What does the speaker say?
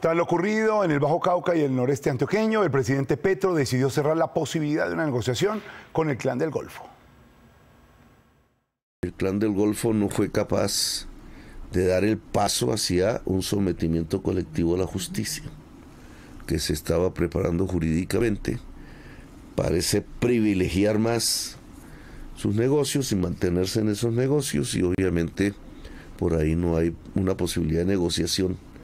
Tras lo ocurrido en el Bajo Cauca y el noreste antioqueño, el presidente Petro decidió cerrar la posibilidad de una negociación con el Clan del Golfo. El Clan del Golfo no fue capaz de dar el paso hacia un sometimiento colectivo a la justicia que se estaba preparando jurídicamente. Parece privilegiar más sus negocios y mantenerse en esos negocios y obviamente por ahí no hay una posibilidad de negociación